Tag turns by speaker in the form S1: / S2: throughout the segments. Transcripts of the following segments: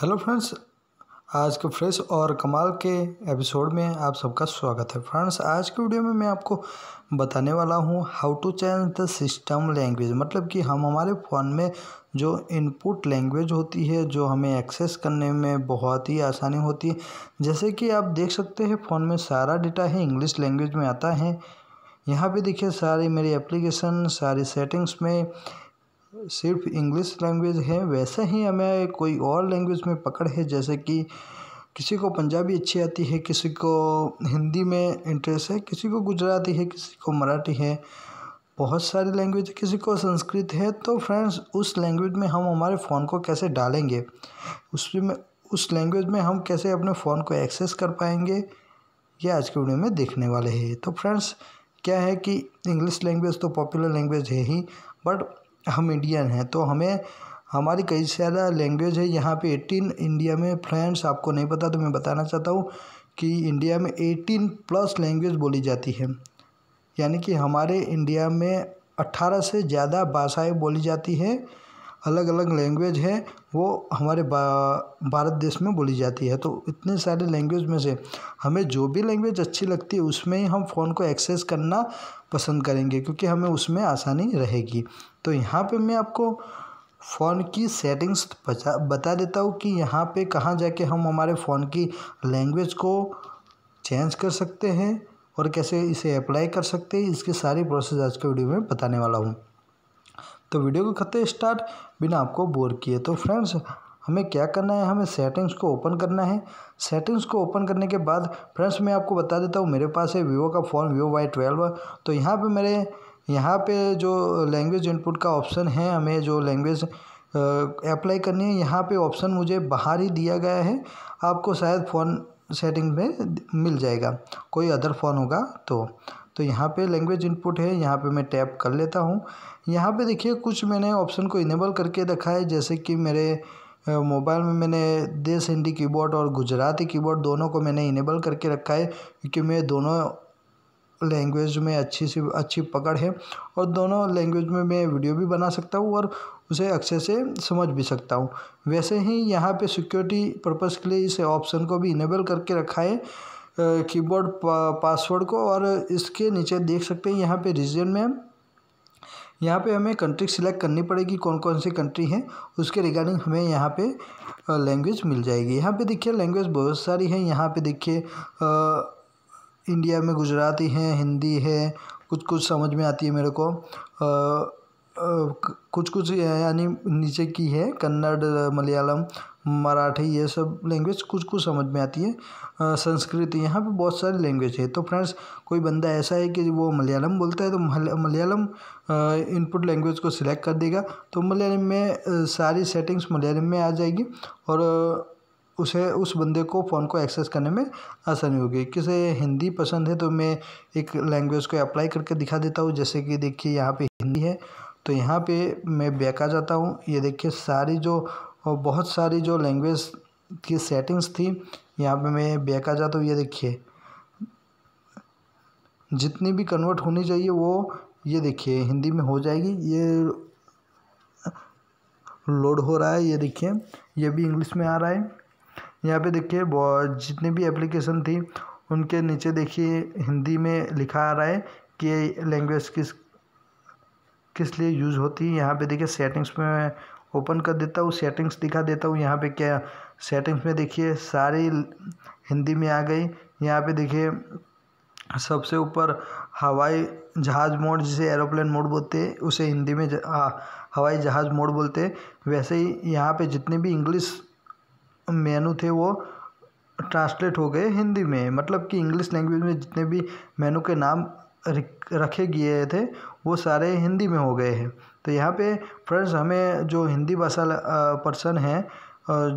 S1: hello friends आज के fresh और कमाल के एपिसोड में आप सबका स्वागत है फ्रेंड्स आज के वीडियो में मैं आपको बताने वाला हूँ how to change the system language मतलब कि हम हमारे फ़ोन में जो इनपुट लैंग्वेज होती है जो हमें एक्सेस करने में बहुत ही आसानी होती है जैसे कि आप देख सकते हैं फ़ोन में सारा डेटा है इंग्लिश लैंग्वेज में आता है यहाँ पे देखिए सारी मेरी एप्लीकेशन सारी सेटिंग्स में सिर्फ इंग्लिश लैंग्वेज है वैसे ही हमें कोई और लैंग्वेज में पकड़ है जैसे कि किसी को पंजाबी अच्छी आती है किसी को हिंदी में इंटरेस्ट है किसी को गुजराती है किसी को मराठी है बहुत सारी लैंग्वेज किसी को संस्कृत है तो फ्रेंड्स उस लैंग्वेज में हम हमारे फ़ोन को कैसे डालेंगे उसमें उस लैंग्वेज में हम कैसे अपने फ़ोन को एक्सेस कर पाएंगे ये आज के वीडियो में देखने वाले हैं तो फ्रेंड्स क्या है कि इंग्लिश लैंग्वेज तो पॉपुलर लैंग्वेज है ही बट हम इंडियन हैं तो हमें हमारी कई ज़्यादा लैंग्वेज है यहाँ पे एटीन इंडिया में फ्रेंड्स आपको नहीं पता तो मैं बताना चाहता हूँ कि इंडिया में एटीन प्लस लैंग्वेज बोली जाती है यानी कि हमारे इंडिया में अट्ठारह से ज़्यादा भाषाएँ बोली जाती हैं अलग अलग लैंग्वेज है वो हमारे भारत देश में बोली जाती है तो इतने सारे लैंग्वेज में से हमें जो भी लैंग्वेज अच्छी लगती है उसमें ही हम फ़ोन को एक्सेस करना पसंद करेंगे क्योंकि हमें उसमें आसानी रहेगी तो यहाँ पे मैं आपको फ़ोन की सेटिंग्स बता देता हूँ कि यहाँ पे कहाँ जाके हम हमारे फ़ोन की लैंग्वेज को चेंज कर सकते हैं और कैसे इसे अप्लाई कर सकते हैं इसकी सारी प्रोसेस आज के वीडियो में बताने वाला हूँ तो वीडियो को करते स्टार्ट बिना आपको बोर किए तो फ्रेंड्स हमें क्या करना है हमें सेटिंग्स को ओपन करना है सेटिंग्स को ओपन करने के बाद फ्रेंड्स मैं आपको बता देता हूँ मेरे पास है वीवो का फ़ोन वीवो वाई ट्वेल्व तो यहाँ पे मेरे यहाँ पे जो लैंग्वेज इनपुट का ऑप्शन है हमें जो लैंग्वेज अप्लाई करनी है यहाँ पे ऑप्शन मुझे बाहर ही दिया गया है आपको शायद फ़ोन सेटिंग में मिल जाएगा कोई अदर फ़ोन होगा तो तो यहाँ पे लैंग्वेज इनपुट है यहाँ पे मैं टैप कर लेता हूँ यहाँ पे देखिए कुछ मैंने ऑप्शन को इनेबल करके रखा है जैसे कि मेरे मोबाइल में मैंने देश हिंदी कीबोर्ड और गुजराती कीबोर्ड दोनों को मैंने इनेबल करके रखा है क्योंकि मैं दोनों लैंग्वेज में अच्छी सी अच्छी पकड़ है और दोनों लैंग्वेज में मैं वीडियो भी बना सकता हूँ और उसे अच्छे से समझ भी सकता हूँ वैसे ही यहाँ पे सिक्योरिटी पर्पज़ के लिए इस ऑप्शन को भी इनेबल करके रखा है कीबोर्ड पासवर्ड को और इसके नीचे देख सकते हैं यहाँ पे रीजन में यहाँ पे हमें कंट्री सिलेक्ट करनी पड़ेगी कौन कौन सी कंट्री है उसके रिगार्डिंग हमें यहाँ पे लैंग्वेज मिल जाएगी यहाँ पे देखिए लैंग्वेज बहुत सारी है यहाँ पे देखिए इंडिया में गुजराती है हिंदी है कुछ कुछ समझ में आती है मेरे को आ, कुछ कुछ यानी नीचे की है कन्नड़ मलयालम मराठी ये सब लैंग्वेज कुछ कुछ समझ में आती है संस्कृत यहाँ पे बहुत सारी लैंग्वेज है तो फ्रेंड्स कोई बंदा ऐसा है कि वो मलयालम बोलता है तो मलयालम इनपुट लैंग्वेज को सिलेक्ट कर देगा तो मलयालम में सारी सेटिंग्स मलयालम में आ जाएगी और उसे उस बंदे को फ़ोन को एक्सेस करने में आसानी होगी किसे हिंदी पसंद है तो मैं एक लैंग्वेज को अप्लाई करके दिखा देता हूँ जैसे कि देखिए यहाँ पे हिंदी है तो यहाँ पे मैं बैक आ जाता हूँ ये देखिए सारी जो और बहुत सारी जो लैंग्वेज की सेटिंग्स थी यहाँ पे मैं बैक आ जाता हूँ ये देखिए जितनी भी कन्वर्ट होनी चाहिए वो ये देखिए हिंदी में हो जाएगी ये लोड हो रहा है ये देखिए ये भी इंग्लिश में आ रहा है यहाँ पे देखिए जितनी भी एप्लीकेशन थी उनके नीचे देखिए हिंदी में लिखा आ रहा है कि लैंग्वेज किस किस लिए यूज़ होती है यहाँ पे देखिए सेटिंग्स में ओपन कर देता हूँ सेटिंग्स दिखा देता हूँ यहाँ पे क्या सेटिंग्स में देखिए सारी हिंदी में आ गई यहाँ पे देखिए सबसे ऊपर हवाई जहाज़ मोड जिसे एरोप्लेन मोड बोलते हैं उसे हिंदी में आ, हवाई जहाज़ मोड बोलते हैं वैसे ही यहाँ पे जितने भी इंग्लिश मेनू थे वो ट्रांसलेट हो गए हिंदी में मतलब कि इंग्लिश लैंग्वेज में जितने भी मेनू के नाम रखे गए थे वो सारे हिंदी में हो गए हैं तो यहाँ पे फ्रेंड्स हमें जो हिंदी भाषा पर्सन है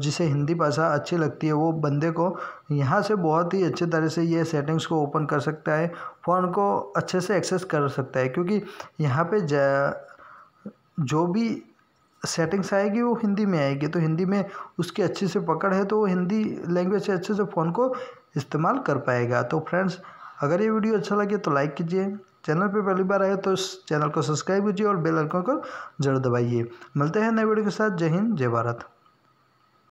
S1: जिसे हिंदी भाषा अच्छी लगती है वो बंदे को यहाँ से बहुत ही अच्छे तरह से ये सेटिंग्स को ओपन कर सकता है फ़ोन को अच्छे से एक्सेस कर सकता है क्योंकि यहाँ पे जो भी सेटिंग्स आएगी वो हिंदी में आएगी तो हिंदी में उसकी अच्छी से पकड़ है तो वो हिंदी लैंग्वेज से अच्छे से फ़ोन को इस्तेमाल कर पाएगा तो फ्रेंड्स अगर ये वीडियो अच्छा लगे तो लाइक कीजिए चैनल पे पहली बार आए तो इस चैनल को सब्सक्राइब कीजिए और बेल आइकन को जरूर दबाइए मिलते हैं नए वीडियो के साथ जय हिंद जय भारत